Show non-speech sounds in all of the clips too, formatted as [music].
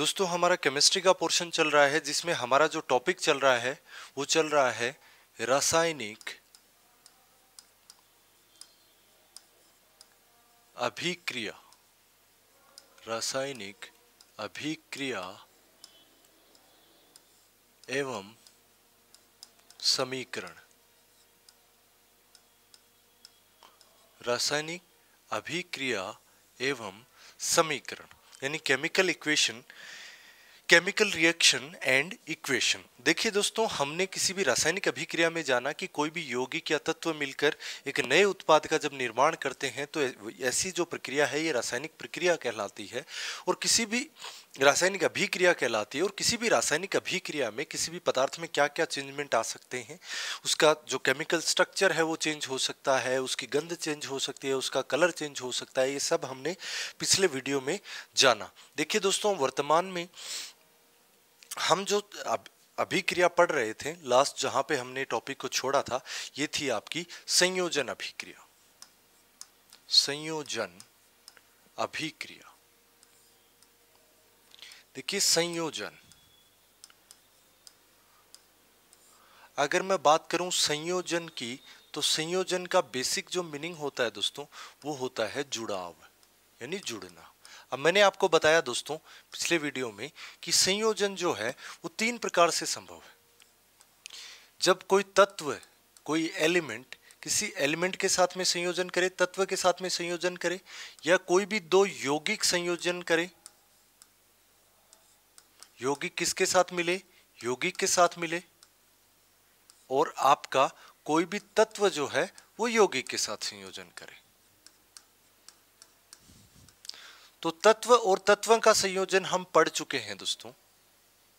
दोस्तों हमारा केमिस्ट्री का पोर्शन चल रहा है जिसमें हमारा जो टॉपिक चल रहा है वो चल रहा है रासायनिक अभिक्रिया रासायनिक अभिक्रिया एवं समीकरण रासायनिक अभिक्रिया एवं समीकरण यानी chemical equation chemical reaction and equation देखिए दोस्तों हमने किसी भी रासायनिक अभिक्रिया में जाना कि कोई भी यौगिक या तत्व मिलकर एक नए उत्पाद का जब निर्माण करते हैं तो ऐसी जो प्रक्रिया है ये रासायनिक प्रक्रिया कहलाती है और किसी भी रासायनिक अभिक्रिया कहलाती है और किसी भी रासायनिक अभिक्रिया में किसी भी पदार्थ में क्या क्या चेंजमेंट आ सकते हैं उसका जो केमिकल स्ट्रक्चर है वो चेंज हो सकता है उसकी गंध चेंज हो सकती है उसका कलर चेंज हो सकता है ये सब हमने पिछले वीडियो में जाना देखिए दोस्तों वर्तमान में हम जो अब अभिक्रिया पढ़ रहे थे लास्ट जहाँ पे हमने टॉपिक को छोड़ा था ये थी आपकी संयोजन अभिक्रिया संयोजन अभिक्रिया देखिए संयोजन अगर मैं बात करूं संयोजन की तो संयोजन का बेसिक जो मीनिंग होता है दोस्तों वो होता है जुड़ाव यानी जुड़ना अब मैंने आपको बताया दोस्तों पिछले वीडियो में कि संयोजन जो है वो तीन प्रकार से संभव है जब कोई तत्व कोई एलिमेंट किसी एलिमेंट के साथ में संयोजन करे तत्व के साथ में संयोजन करे या कोई भी दो यौगिक संयोजन करे योगी किसके साथ मिले योगी के साथ मिले और आपका कोई भी तत्व जो है वो योगी के साथ संयोजन करे तो तत्व और तत्व का संयोजन हम पढ़ चुके हैं दोस्तों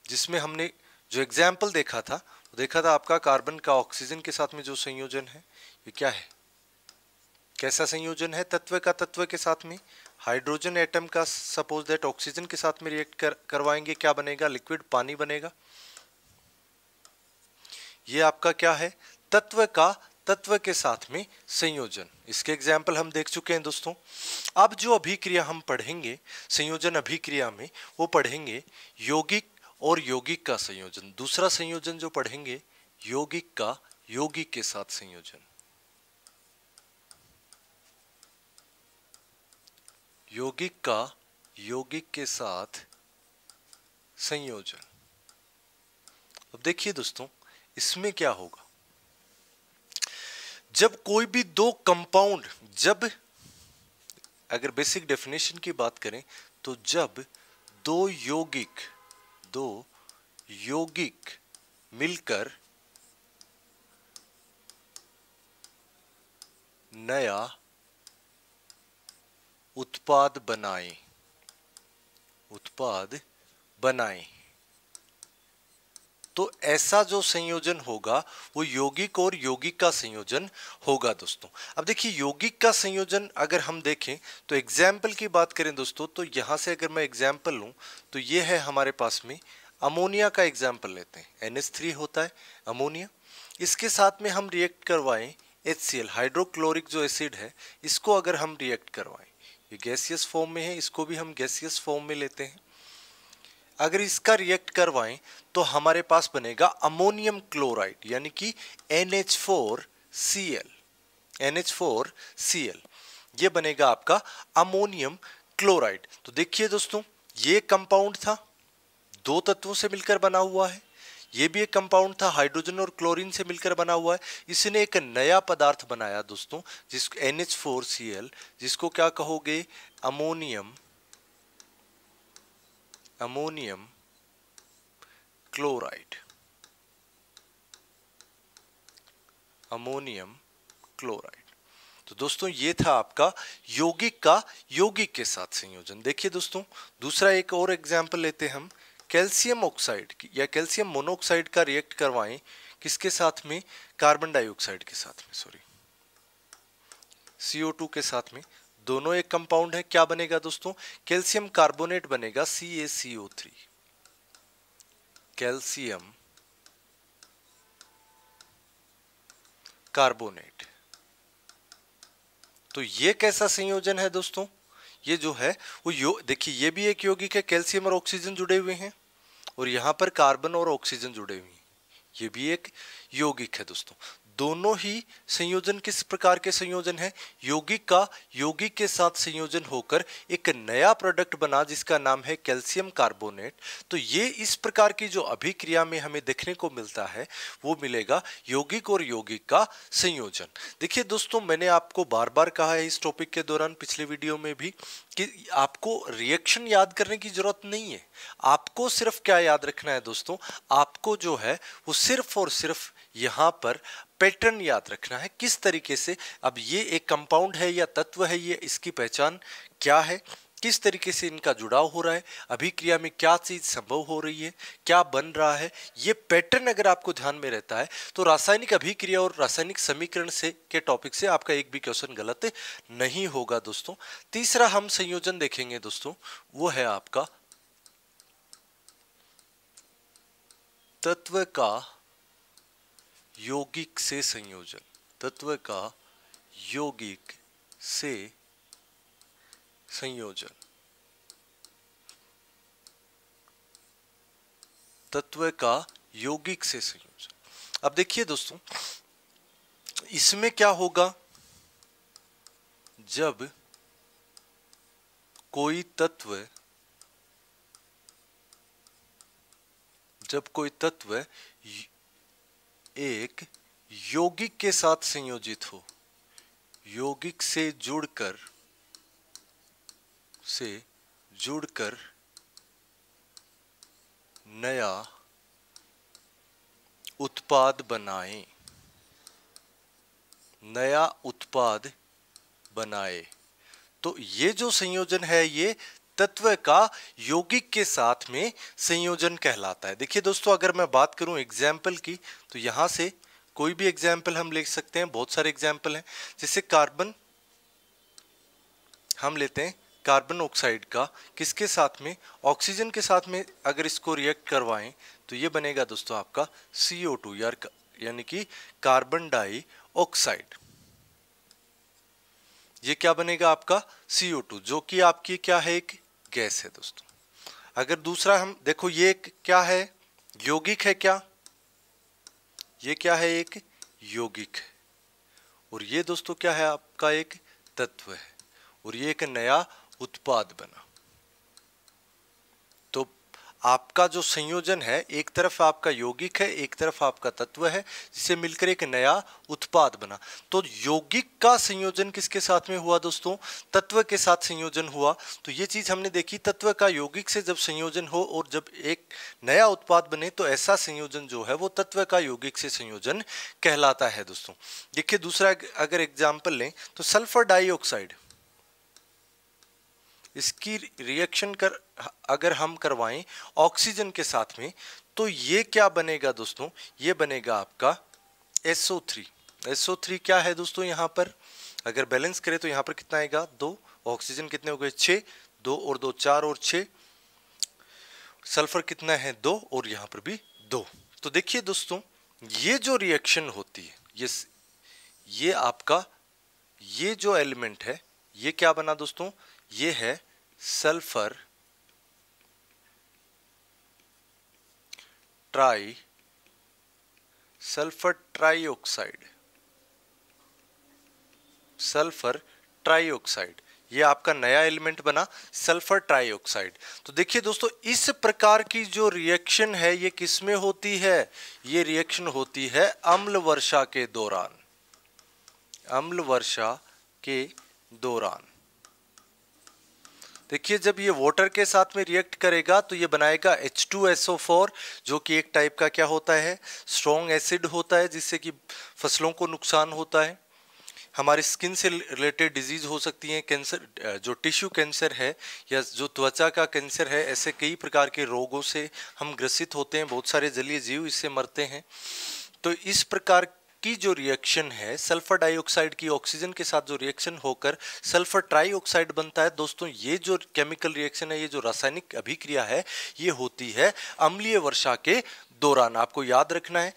जिसमें हमने जो एग्जाम्पल देखा था वो तो देखा था आपका कार्बन का ऑक्सीजन के साथ में जो संयोजन है ये क्या है कैसा संयोजन है तत्व का तत्व के साथ में हाइड्रोजन एटम का सपोज दैट ऑक्सीजन के साथ में रिएक्ट कर, करवाएंगे क्या बनेगा लिक्विड पानी बनेगा ये आपका क्या है तत्व का तत्व के साथ में संयोजन इसके एग्जाम्पल हम देख चुके हैं दोस्तों अब जो अभिक्रिया हम पढ़ेंगे संयोजन अभिक्रिया में वो पढ़ेंगे यौगिक और यौगिक का संयोजन दूसरा संयोजन जो पढ़ेंगे यौगिक का यौगिक के साथ संयोजन यौगिक का यौगिक के साथ संयोजन अब देखिए दोस्तों इसमें क्या होगा जब कोई भी दो कंपाउंड जब अगर बेसिक डेफिनेशन की बात करें तो जब दो यौगिक दो यौगिक मिलकर नया उत्पाद बनाएं उत्पाद बनाएं तो ऐसा जो संयोजन होगा वो यौगिक और यौगिक का संयोजन होगा दोस्तों अब देखिए यौगिक का संयोजन अगर हम देखें तो एग्जाम्पल की बात करें दोस्तों तो यहां से अगर मैं एग्जाम्पल लूं तो ये है हमारे पास में अमोनिया का एग्जाम्पल लेते हैं एन थ्री होता है अमोनिया इसके साथ में हम रिएक्ट करवाएं एच हाइड्रोक्लोरिक जो एसिड है इसको अगर हम रिएक्ट करवाएं ये गैसियस फॉर्म में है इसको भी हम गैसियस फॉर्म में लेते हैं अगर इसका रिएक्ट करवाएं तो हमारे पास बनेगा अमोनियम क्लोराइड यानी कि NH4Cl NH4Cl ये बनेगा आपका अमोनियम क्लोराइड तो देखिए दोस्तों ये कंपाउंड था दो तत्वों से मिलकर बना हुआ है ये भी एक कंपाउंड था हाइड्रोजन और क्लोरीन से मिलकर बना हुआ है इसने एक नया पदार्थ बनाया दोस्तों जिस N H four C L जिसको क्या कहोगे ammonium ammonium chloride ammonium chloride तो दोस्तों ये था आपका यौगिक का यौगिक के साथ संयोजन देखिए दोस्तों दूसरा एक और एग्जाम्पल लेते हैं हम कैल्शियम ऑक्साइड या कैल्शियम मोनोऑक्साइड का रिएक्ट करवाएं किसके साथ में कार्बन डाइऑक्साइड के साथ में सॉरी CO2 के साथ में दोनों एक कंपाउंड है क्या बनेगा दोस्तों कैल्शियम कार्बोनेट बनेगा CaCO3 कैल्शियम कार्बोनेट तो ये कैसा संयोजन है दोस्तों ये जो है वो यो देखिए ये भी एक यौगिक है कैल्शियम और ऑक्सीजन जुड़े हुए हैं और यहाँ पर कार्बन और ऑक्सीजन जुड़े हुए हैं ये भी एक यौगिक है दोस्तों दोनों ही संयोजन किस प्रकार के संयोजन है यौगिक का यौगिक के साथ संयोजन होकर एक नया प्रोडक्ट बना जिसका नाम है कैल्शियम कार्बोनेट तो ये इस प्रकार की जो अभिक्रिया में हमें देखने को मिलता है वो मिलेगा यौगिक और यौगिक का संयोजन देखिए दोस्तों मैंने आपको बार बार कहा है इस टॉपिक के दौरान पिछले वीडियो में भी कि आपको रिएक्शन याद करने की ज़रूरत नहीं है आपको सिर्फ क्या याद रखना है दोस्तों आपको जो है वो सिर्फ और सिर्फ यहाँ पर पैटर्न याद रखना है किस तरीके से अब ये एक कंपाउंड है या तत्व है ये इसकी पहचान क्या है किस तरीके से इनका जुड़ाव हो रहा है अभिक्रिया में क्या चीज़ संभव हो रही है क्या बन रहा है ये पैटर्न अगर आपको ध्यान में रहता है तो रासायनिक अभिक्रिया और रासायनिक समीकरण से के टॉपिक से आपका एक भी क्वेश्चन गलत नहीं होगा दोस्तों तीसरा हम संयोजन देखेंगे दोस्तों वो है आपका तत्व का यौगिक से संयोजन तत्व का यौगिक से संयोजन तत्व का यौगिक से संयोजन अब देखिए दोस्तों इसमें क्या होगा जब कोई तत्व जब कोई तत्व एक यौगिक के साथ संयोजित हो यौगिक से जुड़कर से जुड़कर नया उत्पाद बनाएं नया उत्पाद बनाए तो ये जो संयोजन है ये तत्व का यौगिक के साथ में संयोजन कहलाता है देखिए दोस्तों अगर मैं बात करूं एग्जाम्पल की तो यहां से कोई भी एग्जाम्पल हम ले सकते हैं बहुत सारे एग्जाम्पल हैं जैसे कार्बन हम लेते हैं कार्बन ऑक्साइड का किसके साथ में ऑक्सीजन के साथ में अगर इसको रिएक्ट करवाएं तो ये बनेगा दोस्तों आपका सी ओ टू यानी कि कार्बन डाई ऑक्साइड ये क्या बनेगा आपका सी ओ टू जो कि आपकी क्या है एक गैस है दोस्तों अगर दूसरा हम देखो ये क्या है यौगिक है क्या ये क्या है एक यौगिक है और ये दोस्तों क्या है आपका एक तत्व है और ये एक नया उत्पाद बना तो आपका जो संयोजन है एक तरफ आपका यौगिक है एक तरफ आपका तत्व है जिसे मिलकर एक नया उत्पाद बना तो यौगिक का संयोजन किसके साथ में हुआ दोस्तों तत्व के साथ संयोजन हुआ तो ये चीज हमने देखी तत्व का यौगिक से जब संयोजन हो और जब एक नया उत्पाद बने तो ऐसा संयोजन जो है वो तत्व का यौगिक से संयोजन कहलाता है दोस्तों देखिए दूसरा अगर एग्जाम्पल लें तो सल्फर डाइऑक्साइड इसकी रिएक्शन कर अगर हम करवाएं ऑक्सीजन के साथ में तो ये क्या बनेगा दोस्तों ये बनेगा आपका SO3 SO3 क्या है दोस्तों यहाँ पर अगर बैलेंस करें तो यहाँ पर कितना आएगा दो ऑक्सीजन कितने हो गए छः दो और दो चार और छः सल्फर कितना है दो और यहाँ पर भी दो तो देखिए दोस्तों ये जो रिएक्शन होती है ये ये आपका ये जो एलिमेंट है ये क्या बना दोस्तों ये है sulphur tri sulphur trioxide sulphur trioxide ये आपका नया एलिमेंट बना सल्फर ट्राईऑक्साइड तो देखिए दोस्तों इस प्रकार की जो रिएक्शन है ये किस में होती है ये रिएक्शन होती है अम्ल वर्षा के दौरान अम्ल वर्षा के दौरान देखिए जब ये वाटर के साथ में रिएक्ट करेगा तो ये बनाएगा H2SO4 जो कि एक टाइप का क्या होता है स्ट्रॉन्ग एसिड होता है जिससे कि फसलों को नुकसान होता है हमारी स्किन से रिलेटेड डिजीज़ हो सकती हैं कैंसर जो टिश्यू कैंसर है या जो त्वचा का कैंसर है ऐसे कई प्रकार के रोगों से हम ग्रसित होते हैं बहुत सारे जलीय जीव इससे मरते हैं तो इस प्रकार की जो रिएक्शन है सल्फर डाइऑक्साइड की ऑक्सीजन के साथ जो रिएक्शन होकर सल्फर ट्राईऑक्साइड बनता है दोस्तों ये जो केमिकल रिएक्शन है ये जो रासायनिक अभिक्रिया है ये होती है अम्लीय वर्षा के दौरान आपको याद रखना है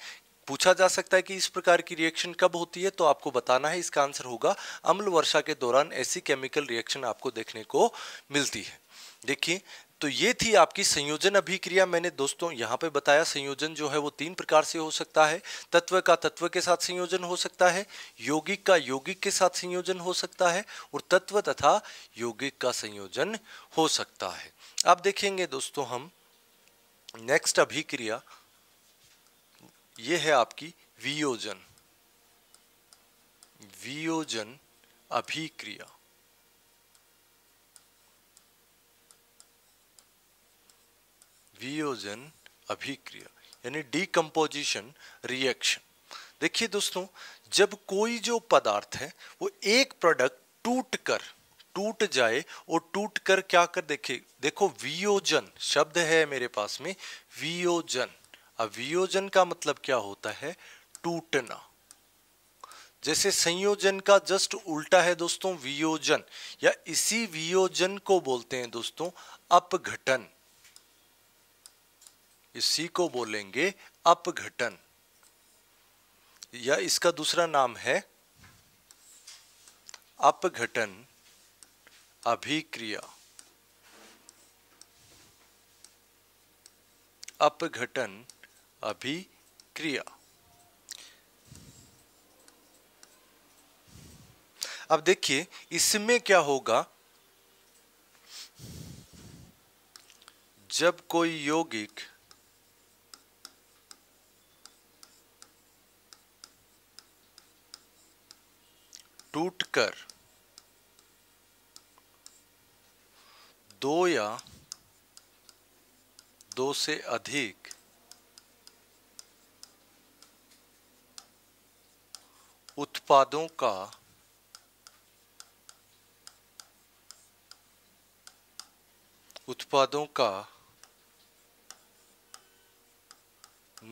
पूछा जा सकता है कि इस प्रकार की रिएक्शन कब होती है तो आपको बताना है इसका आंसर होगा अम्ल वर्षा के दौरान ऐसी केमिकल रिएक्शन आपको देखने को मिलती है देखिए तो ये थी आपकी संयोजन अभिक्रिया मैंने दोस्तों यहाँ पे बताया संयोजन जो है वो तीन प्रकार से हो सकता है तत्व का तत्व के साथ संयोजन हो सकता है यौगिक का यौगिक के साथ संयोजन हो सकता है और तत्व तथा यौगिक का संयोजन हो सकता है अब देखेंगे दोस्तों हम नेक्स्ट अभिक्रिया ये है आपकी वियोजन वियोजन अभिक्रिया वियोजन अभिक्रिया यानी डीकम्पोजिशन रिएक्शन देखिए दोस्तों जब कोई जो पदार्थ है वो एक प्रोडक्ट टूट कर टूट जाए और टूट कर क्या कर देखे देखो वियोजन शब्द है मेरे पास में वियोजन अब वियोजन का मतलब क्या होता है टूटना जैसे संयोजन का जस्ट उल्टा है दोस्तों वियोजन या इसी वियोजन को बोलते हैं दोस्तों अपघटन इसी को बोलेंगे अपघटन या इसका दूसरा नाम है अपघटन अभिक्रिया अपघटन अभिक्रिया अब देखिए इसमें क्या होगा जब कोई यौगिक टूटकर दो या दो से अधिक उत्पादों का उत्पादों का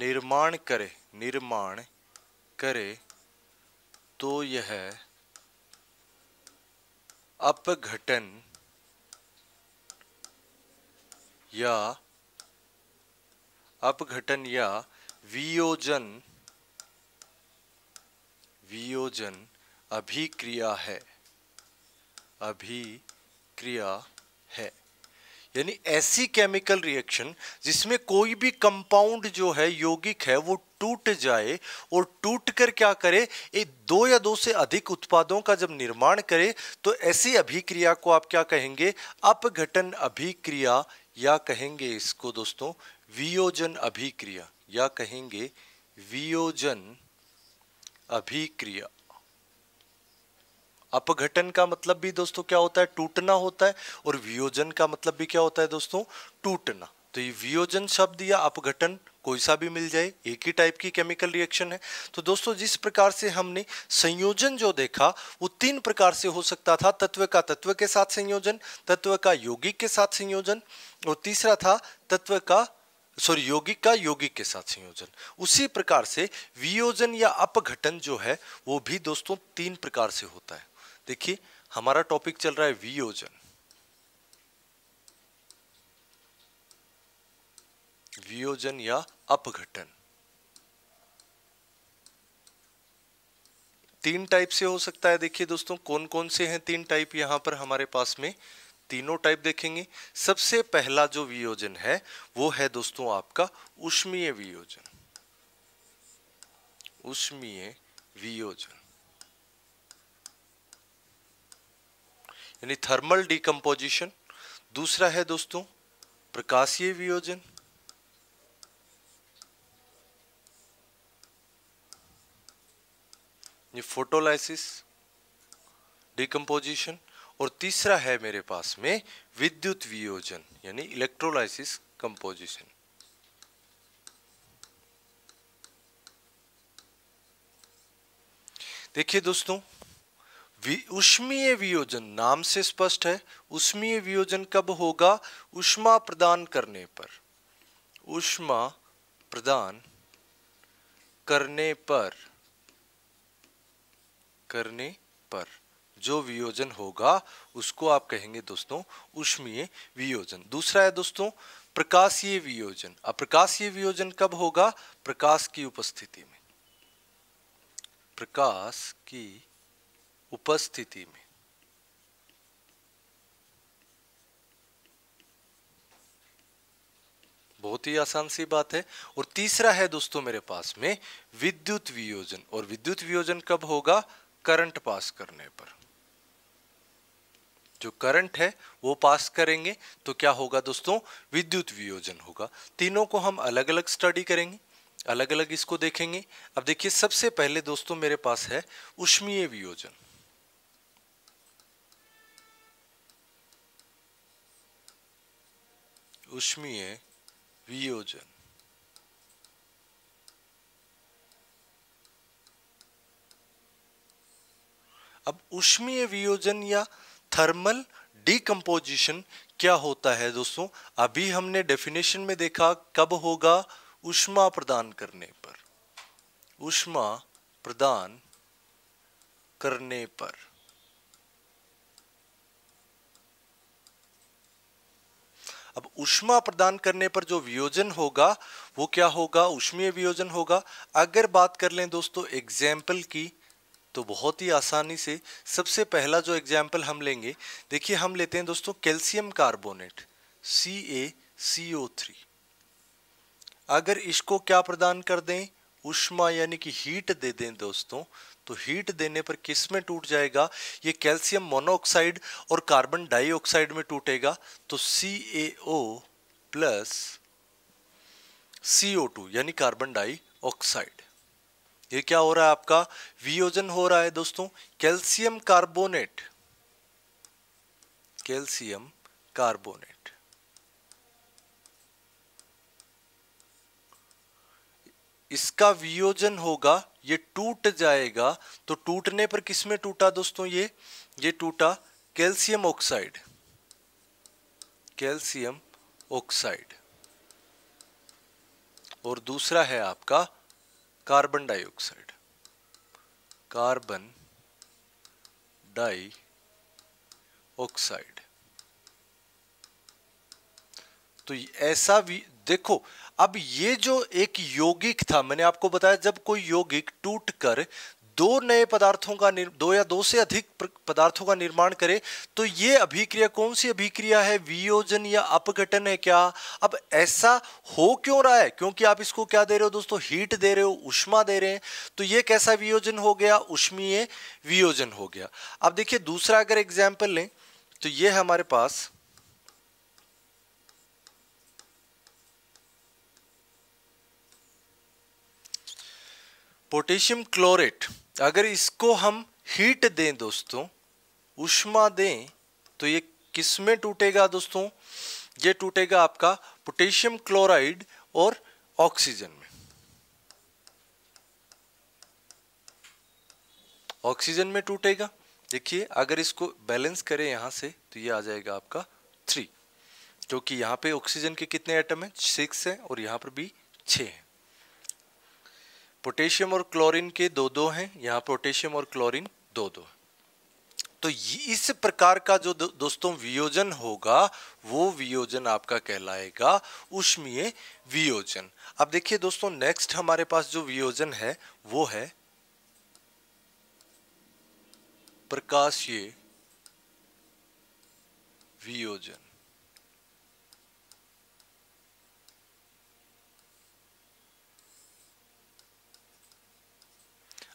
निर्माण करे निर्माण करे तो यह अपघटन या अपघटन या वियोजन वियोजन अभिक्रिया है अभिक्रिया है यानी ऐसी केमिकल रिएक्शन जिसमें कोई भी कंपाउंड जो है यौगिक है वो टूट जाए और टूट कर क्या करे ये दो या दो से अधिक उत्पादों का जब निर्माण करे तो ऐसी अभिक्रिया को आप क्या कहेंगे अपघटन अभिक्रिया या कहेंगे इसको दोस्तों वियोजन अभिक्रिया या कहेंगे वियोजन अभिक्रिया अपघटन का मतलब भी दोस्तों क्या होता है टूटना होता है और वियोजन का मतलब भी क्या होता है दोस्तों टूटना तो ये वियोजन शब्द या अपघटन कोई सा भी मिल जाए एक ही टाइप की केमिकल रिएक्शन है तो दोस्तों जिस प्रकार से हमने संयोजन जो देखा वो तीन प्रकार से हो सकता था तत्व का तत्व के साथ संयोजन तत्व का यौगिक के साथ संयोजन और तीसरा था तत्व का सॉरी यौगिक का यौगिक के साथ संयोजन उसी प्रकार से वियोजन या अपघटन जो है वो भी दोस्तों तीन प्रकार से होता है देखिए हमारा टॉपिक चल रहा है वियोजन वियोजन या अपघटन तीन टाइप से हो सकता है देखिए दोस्तों कौन कौन से हैं तीन टाइप यहां पर हमारे पास में तीनों टाइप देखेंगे सबसे पहला जो वियोजन है वो है दोस्तों आपका उष्मीय वियोजन उष्मीय वियोजन यानी थर्मल डिकम्पोजिशन दूसरा है दोस्तों प्रकाशीय वियोजन ये फोटोलाइसिस डिकम्पोजिशन और तीसरा है मेरे पास में विद्युत वियोजन यानी इलेक्ट्रोलाइसिस कंपोजिशन देखिए दोस्तों उष्मीय वियोजन नाम से स्पष्ट है उष्मीय वियोजन कब होगा उष्मा प्रदान करने पर उष्मा प्रदान करने पर करने पर जो वियोजन होगा उसको आप कहेंगे दोस्तों उष्मीय वियोजन दूसरा है दोस्तों प्रकाशीय वियोजन अब प्रकाशीय वियोजन कब होगा प्रकाश की उपस्थिति में प्रकाश की उपस्थिति में बहुत ही आसान सी बात है और तीसरा है दोस्तों मेरे पास में विद्युत वियोजन और विद्युत वियोजन कब होगा करंट पास करने पर जो करंट है वो पास करेंगे तो क्या होगा दोस्तों विद्युत वियोजन होगा तीनों को हम अलग अलग स्टडी करेंगे अलग अलग इसको देखेंगे अब देखिए सबसे पहले दोस्तों मेरे पास है उष्मीय वियोजन उष्मीय वियोजन अब उष्मीय वियोजन या थर्मल डीकम्पोजिशन क्या होता है दोस्तों अभी हमने डेफिनेशन में देखा कब होगा उष्मा प्रदान करने पर उष्मा प्रदान करने पर अब उष्मा प्रदान करने पर जो वियोजन होगा वो क्या होगा उष्मीय वियोजन होगा अगर बात कर लें दोस्तों एग्जाम्पल की तो बहुत ही आसानी से सबसे पहला जो एग्जाम्पल हम लेंगे देखिए हम लेते हैं दोस्तों calcium carbonate C A C O three अगर इसको क्या प्रदान कर दें उष्मा यानी कि हीट दे दें दोस्तों तो हीट देने पर किस में टूट जाएगा ये कैल्शियम मोनोऑक्साइड और कार्बन डाइऑक्साइड में टूटेगा तो C A O plus C O two यानी कार्बन डाइऑक्साइड ये क्या हो रहा है आपका वियोजन हो रहा है दोस्तों कैल्शियम कार्बोनेट कैल्शियम कार्बोनेट इसका वियोजन होगा ये टूट जाएगा तो टूटने पर किसमें टूटा दोस्तों ये ये टूटा कैल्शियम ऑक्साइड कैल्शियम ऑक्साइड और दूसरा है आपका carbon dioxide carbon dioxide तो ऐसा भी देखो अब ये जो एक यौगिक था मैंने आपको बताया जब कोई यौगिक टूटकर दो नए पदार्थों का दो या दो से अधिक पदार्थों का निर्माण करे तो ये अभिक्रिया कौन सी अभिक्रिया है वियोजन या अपघटन है क्या अब ऐसा हो क्यों रहा है क्योंकि आप इसको क्या दे रहे हो दोस्तों हीट दे रहे हो उष्मा दे रहे हैं तो ये कैसा वियोजन हो गया उष्मीय वियोजन हो गया अब देखिए दूसरा अगर एग्जाम्पल लें तो ये हमारे पास पोटेशियम क्लोरेट अगर इसको हम हीट दें दोस्तों उष्मा दें तो ये किस में टूटेगा दोस्तों ये टूटेगा आपका पोटेशियम क्लोराइड और ऑक्सीजन में ऑक्सीजन में टूटेगा देखिए अगर इसको बैलेंस करें यहां से तो ये आ जाएगा आपका थ्री क्योंकि यहाँ पे ऑक्सीजन के कितने एटम हैं सिक्स है और यहां पर भी छ है पोटेशियम और क्लोरीन के दो दो हैं यहाँ पोटेशियम और क्लोरीन दो दो तो इस प्रकार का जो दो, दोस्तों वियोजन होगा वो वियोजन आपका कहलाएगा उष्मीय वियोजन अब देखिए दोस्तों नेक्स्ट हमारे पास जो वियोजन है वो है प्रकाशीय वियोजन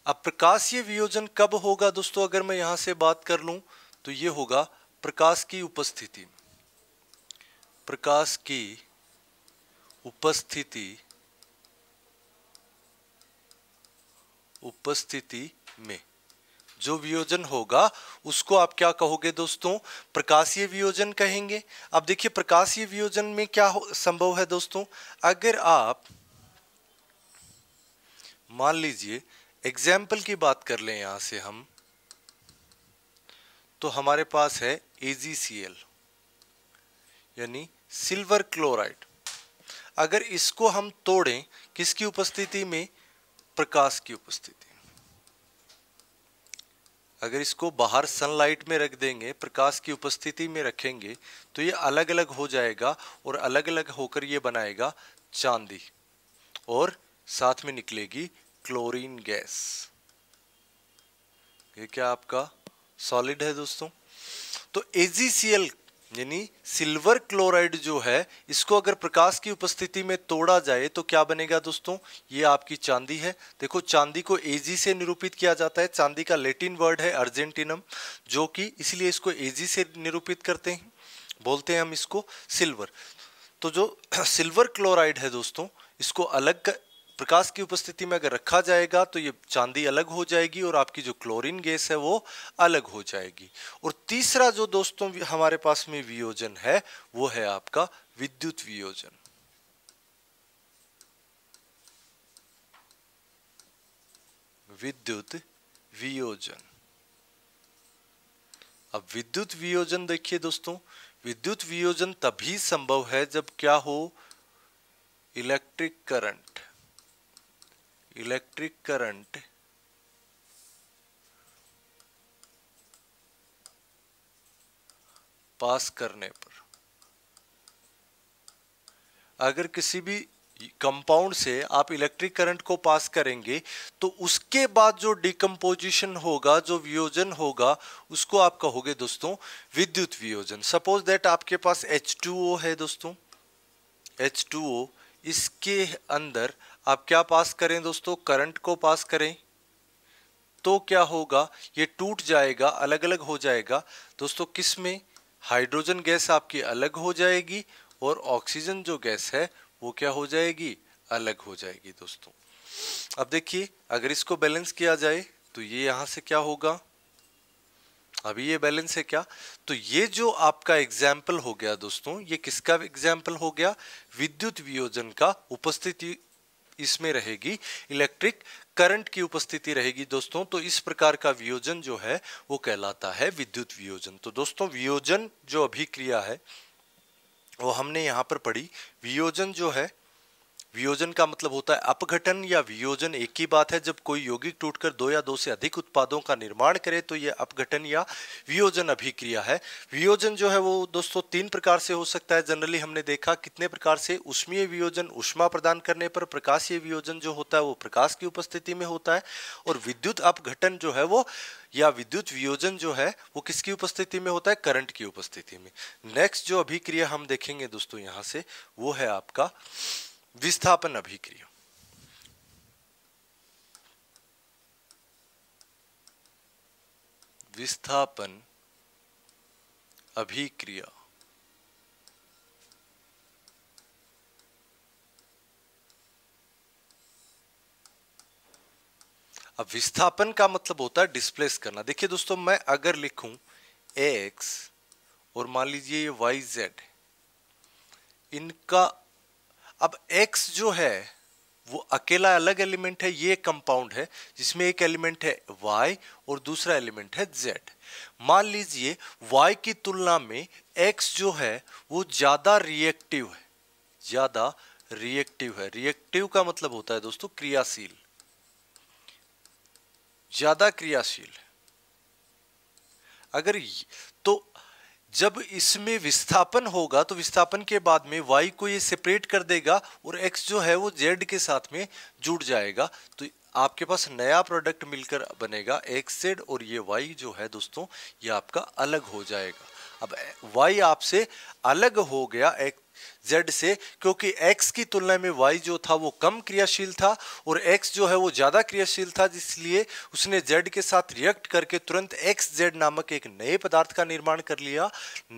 अब प्रकाशीय वियोजन कब होगा दोस्तों अगर मैं यहां से बात कर लू तो ये होगा प्रकाश की उपस्थिति प्रकाश की उपस्थिति उपस्थिति में जो वियोजन होगा उसको आप क्या कहोगे दोस्तों प्रकाशीय वियोजन कहेंगे अब देखिए प्रकाशीय वियोजन में क्या संभव है दोस्तों अगर आप मान लीजिए एग्जाम्पल की बात कर लें यहाँ से हम तो हमारे पास है एजीसीएल यानी सिल्वर क्लोराइड अगर इसको हम तोड़ें किसकी उपस्थिति में प्रकाश की उपस्थिति अगर इसको बाहर सनलाइट में रख देंगे प्रकाश की उपस्थिति में रखेंगे तो ये अलग अलग हो जाएगा और अलग अलग होकर ये बनाएगा चांदी और साथ में निकलेगी क्लोरीन गैस ये क्या आपका सॉलिड है दोस्तों तो एजीसीएल यानी सिल्वर क्लोराइड जो है इसको अगर प्रकाश की उपस्थिति में तोड़ा जाए तो क्या बनेगा दोस्तों ये आपकी चांदी है देखो चांदी को एजी से निरूपित किया जाता है चांदी का लेटिन वर्ड है अर्जेंटिनम जो कि इसलिए इसको एजी से निरूपित करते हैं बोलते हैं हम इसको सिल्वर तो जो [clears throat] सिल्वर क्लोराइड है दोस्तों इसको अलग प्रकाश की उपस्थिति में अगर रखा जाएगा तो ये चांदी अलग हो जाएगी और आपकी जो क्लोरीन गैस है वो अलग हो जाएगी और तीसरा जो दोस्तों हमारे पास में वियोजन है वो है आपका विद्युत वियोजन विद्युत वियोजन अब विद्युत वियोजन देखिए दोस्तों विद्युत वियोजन तभी संभव है जब क्या हो electric current electric current pass करने पर अगर किसी भी कंपाउंड से आप इलेक्ट्रिक करंट को पास करेंगे तो उसके बाद जो डिकम्पोजिशन होगा जो वियोजन होगा उसको आप कहोगे दोस्तों विद्युत वियोजन सपोज दैट आपके पास H2O है दोस्तों H2O इसके अंदर आप क्या पास करें दोस्तों करंट को पास करें तो क्या होगा ये टूट जाएगा अलग अलग हो जाएगा दोस्तों किस में हाइड्रोजन गैस आपकी अलग हो जाएगी और ऑक्सीजन जो गैस है वो क्या हो जाएगी अलग हो जाएगी दोस्तों अब देखिए अगर इसको बैलेंस किया जाए तो ये यहाँ से क्या होगा अभी ये बैलेंस है क्या तो ये जो आपका एग्जाम्पल हो गया दोस्तों ये किसका एग्जाम्पल हो गया विद्युत वियोजन का उपस्थिति इसमें रहेगी इलेक्ट्रिक करंट की उपस्थिति रहेगी दोस्तों तो इस प्रकार का वियोजन जो है वो कहलाता है विद्युत वियोजन तो दोस्तों वियोजन जो अभिक्रिया है वो हमने यहाँ पर पढ़ी वियोजन जो है वियोजन का मतलब होता है अपघटन या वियोजन एक ही बात है जब कोई यौगिक टूटकर दो या दो से अधिक उत्पादों का निर्माण करे तो यह अपघटन या वियोजन अभिक्रिया है वियोजन जो है वो दोस्तों तीन प्रकार से हो सकता है जनरली हमने देखा कितने प्रकार से उष्मीय वियोजन उष्मा प्रदान करने पर प्रकाशीय वियोजन जो होता है वो प्रकाश की उपस्थिति में होता है और विद्युत अपघटन जो है वो या विद्युत वियोजन जो है वो किसकी उपस्थिति में होता है करंट की उपस्थिति में नेक्स्ट जो अभिक्रिया हम देखेंगे दोस्तों यहाँ से वो है आपका विस्थापन अभिक्रिया विस्थापन अभिक्रिया अब विस्थापन का मतलब होता है डिस्प्लेस करना देखिए दोस्तों मैं अगर लिखूं एक्स और मान लीजिए ये वाई जेड इनका अब एक्स जो है वो अकेला अलग एलिमेंट है ये कंपाउंड है जिसमें एक एलिमेंट है वाई और दूसरा एलिमेंट है जेड मान लीजिए वाई की तुलना में एक्स जो है वो ज़्यादा रिएक्टिव है ज़्यादा रिएक्टिव है रिएक्टिव का मतलब होता है दोस्तों क्रियाशील ज़्यादा क्रियाशील अगर तो जब इसमें विस्थापन होगा तो विस्थापन के बाद में वाई को ये सेपरेट कर देगा और एक्स जो है वो जेड के साथ में जुड़ जाएगा तो आपके पास नया प्रोडक्ट मिलकर बनेगा एक्स जेड और ये वाई जो है दोस्तों ये आपका अलग हो जाएगा अब वाई आपसे अलग हो गया एक z से क्योंकि x की तुलना में y जो था वो कम क्रियाशील था और x जो है वो ज़्यादा क्रियाशील था जिसलिए उसने z के साथ रिएक्ट करके तुरंत xz नामक एक नए पदार्थ का निर्माण कर लिया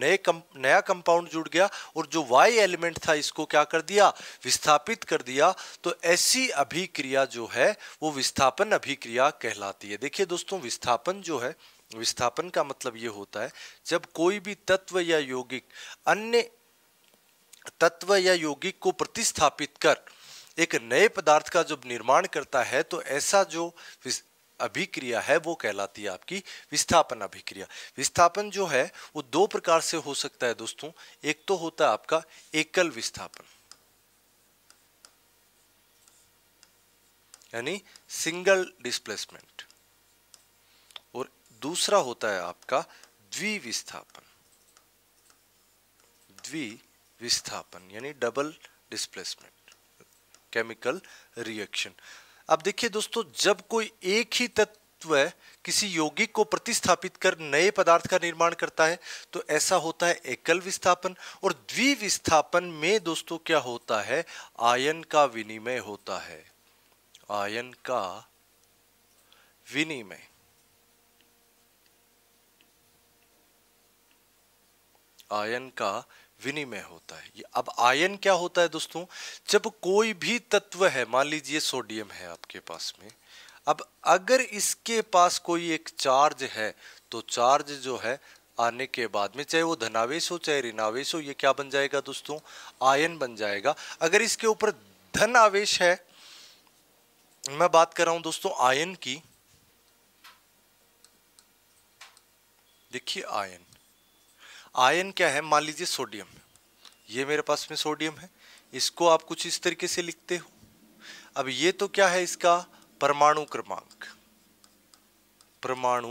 नए कम नया कंपाउंड जुड़ गया और जो y एलिमेंट था इसको क्या कर दिया विस्थापित कर दिया तो ऐसी अभिक्रिया जो है वो विस्थापन अभिक्रिया कहलाती है देखिए दोस्तों विस्थापन जो है विस्थापन का मतलब ये होता है जब कोई भी तत्व या यौगिक अन्य तत्व या यौगिक को प्रतिस्थापित कर एक नए पदार्थ का जब निर्माण करता है तो ऐसा जो अभिक्रिया है वो कहलाती है आपकी विस्थापन अभिक्रिया विस्थापन जो है वो दो प्रकार से हो सकता है दोस्तों एक तो होता है आपका एकल विस्थापन यानी सिंगल डिस्प्लेसमेंट और दूसरा होता है आपका द्विविस्थापन द्वि विस्थापन यानी डबल डिस्प्लेसमेंट केमिकल रिएक्शन अब देखिए दोस्तों जब कोई एक ही तत्व किसी यौगिक को प्रतिस्थापित कर नए पदार्थ का निर्माण करता है तो ऐसा होता है एकल विस्थापन और द्विविस्थापन में दोस्तों क्या होता है आयन का विनिमय होता है आयन का विनिमय आयन का विनिमय होता है ये अब आयन क्या होता है दोस्तों जब कोई भी तत्व है मान लीजिए सोडियम है आपके पास में अब अगर इसके पास कोई एक चार्ज है तो चार्ज जो है आने के बाद में चाहे वो धनावेश हो चाहे ऋणावेश हो ये क्या बन जाएगा दोस्तों आयन बन जाएगा अगर इसके ऊपर धन आवेश है मैं बात कर रहा हूं दोस्तों आयन की देखिए आयन आयन क्या है मान लीजिए सोडियम ये मेरे पास में सोडियम है इसको आप कुछ इस तरीके से लिखते हो अब ये तो क्या है इसका परमाणु क्रमांक परमाणु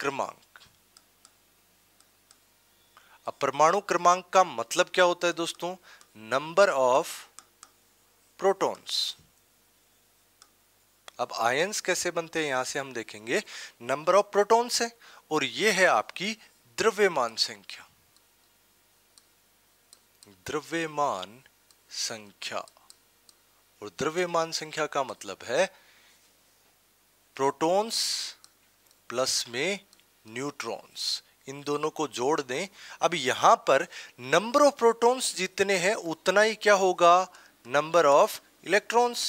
क्रमांक अब परमाणु क्रमांक का मतलब क्या होता है दोस्तों नंबर ऑफ प्रोटॉन्स अब आयंस कैसे बनते हैं यहां से हम देखेंगे नंबर ऑफ प्रोटॉन्स है और ये है आपकी द्रव्यमान संख्या द्रव्यमान संख्या और द्रव्यमान संख्या का मतलब है प्रोटॉन्स प्लस में न्यूट्रॉन्स इन दोनों को जोड़ दें अब यहां पर नंबर ऑफ प्रोटॉन्स जितने हैं उतना ही क्या होगा number of electrons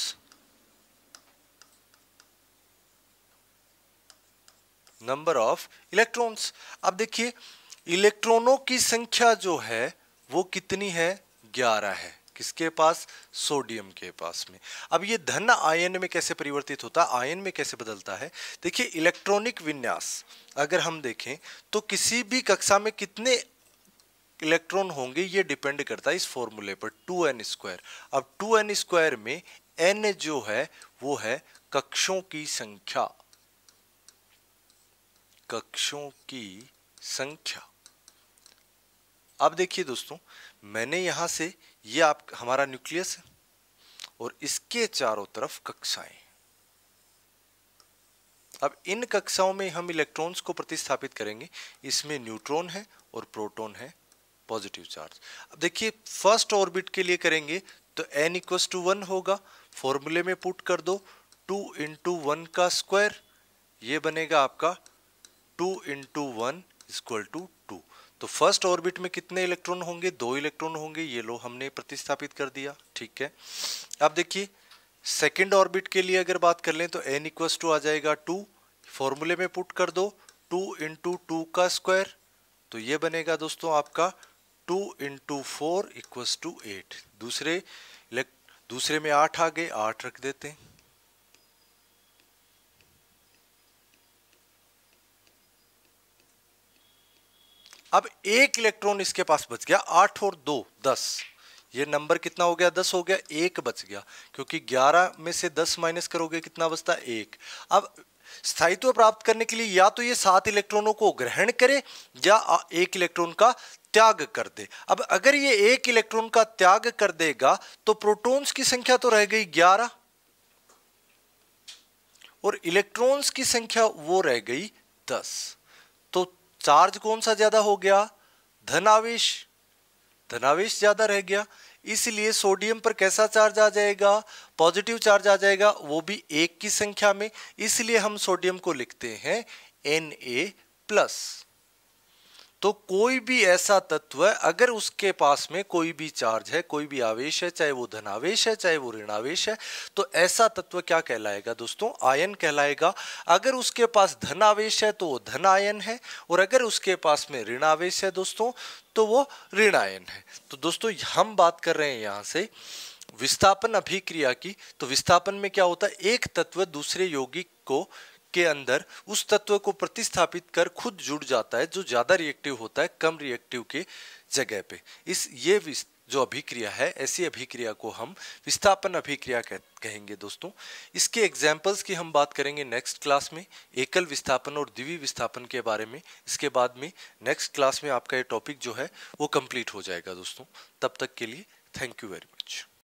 number of electrons अब देखिए इलेक्ट्रॉनों की संख्या जो है वो कितनी है ग्यारह है किसके पास सोडियम के पास में अब ये धन आयन में कैसे परिवर्तित होता है आयन में कैसे बदलता है देखिए इलेक्ट्रॉनिक विन्यास अगर हम देखें तो किसी भी कक्षा में कितने इलेक्ट्रॉन होंगे ये डिपेंड करता है इस फॉर्मूले पर टू एन स्क्वायर अब टू एन स्क्वायर में एन जो है वो है कक्षों की संख्या कक्षों की संख्या अब देखिए दोस्तों मैंने यहाँ से ये आप हमारा न्यूक्लियस है और इसके चारों तरफ कक्षाएं अब इन कक्षाओं में हम इलेक्ट्रॉन्स को प्रतिस्थापित करेंगे इसमें न्यूट्रॉन है और प्रोटॉन है पॉजिटिव चार्ज अब देखिए फर्स्ट ऑर्बिट के लिए करेंगे तो एन इक्वस टू वन होगा फॉर्मूले में पुट कर दो टू इंटू वन का स्क्वायर ये बनेगा आपका two into one equal to two तो फर्स्ट ऑर्बिट में कितने इलेक्ट्रॉन होंगे दो इलेक्ट्रॉन होंगे ये लो हमने प्रतिस्थापित कर दिया ठीक है अब देखिए सेकेंड ऑर्बिट के लिए अगर बात कर लें तो एन इक्वस टू आ जाएगा टू फॉर्मूले में पुट कर दो टू इंटू टू का स्क्वायर तो ये बनेगा दोस्तों आपका two into four equals two eight दूसरे दूसरे में आठ आ गए आठ रख देते हैं अब एक इलेक्ट्रॉन इसके पास बच गया आठ और दो दस ये नंबर कितना हो गया दस हो गया एक बच गया क्योंकि ग्यारह में से दस माइनस करोगे कितना बचता एक अब स्थायित्व प्राप्त करने के लिए या तो ये सात इलेक्ट्रॉनों को ग्रहण करे या एक इलेक्ट्रॉन का त्याग कर दे अब अगर ये एक इलेक्ट्रॉन का त्याग कर देगा तो प्रोटॉन्स की संख्या तो रह गई ग्यारह और इलेक्ट्रॉन्स की संख्या वो रह गई दस चार्ज कौन सा ज़्यादा हो गया धनावेश धनावेश ज़्यादा रह गया इसलिए सोडियम पर कैसा चार्ज आ जाएगा पॉजिटिव चार्ज आ जाएगा वो भी एक की संख्या में इसलिए हम सोडियम को लिखते हैं एन ए प्लस तो कोई भी ऐसा तत्व अगर उसके पास में कोई भी चार्ज है कोई भी आवेश है चाहे वो धनावेश है चाहे वो ऋणावेश है तो ऐसा तत्व क्या कहलाएगा दोस्तों आयन कहलाएगा अगर उसके पास धनावेश है तो वो धन आयन है और अगर उसके पास में ऋणावेश है दोस्तों तो वो ऋण आयन है तो दोस्तों हम बात कर रहे हैं यहाँ से विस्थापन अभिक्रिया की तो विस्थापन में क्या होता है एक तत्व दूसरे यौगिक को के अंदर उस तत्व को प्रतिस्थापित कर खुद जुड़ जाता है जो ज़्यादा रिएक्टिव होता है कम रिएक्टिव के जगह पे इस ये जो अभिक्रिया है ऐसी अभिक्रिया को हम विस्थापन अभिक्रिया कह, कहेंगे दोस्तों इसके एग्जाम्पल्स की हम बात करेंगे नेक्स्ट क्लास में एकल विस्थापन और द्वि विस्थापन के बारे में इसके बाद में नेक्स्ट क्लास में आपका ये टॉपिक जो है वो कंप्लीट हो जाएगा दोस्तों तब तक के लिए थैंक यू वेरी मच